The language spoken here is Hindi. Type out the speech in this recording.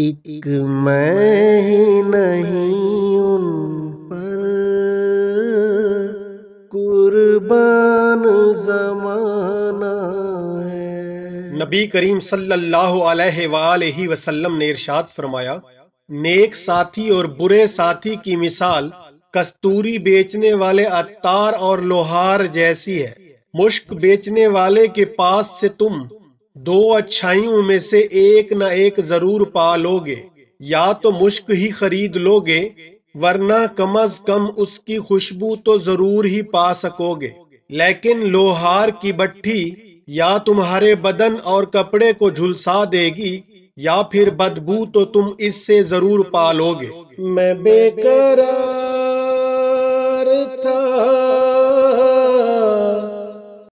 एक मैं ही नहीं उन पर कुर्बान जमाना है नबी करीम सल्लल्लाहु अलैहि वसल्लम ने इरशाद फरमाया नेक साथी और बुरे साथी की मिसाल कस्तूरी बेचने वाले अत्तार और लोहार जैसी है मुश्क बेचने वाले के पास से तुम दो अच्छाइयों में से एक न एक जरूर पा लोगे या तो मुश्क ही खरीद लोगे वरना कम अज कम उसकी खुशबू तो जरूर ही पा सकोगे लेकिन लोहार की बट्टी या तुम्हारे बदन और कपड़े को झुलसा देगी या फिर बदबू तो तुम इससे जरूर पालोगे मैं बेकरार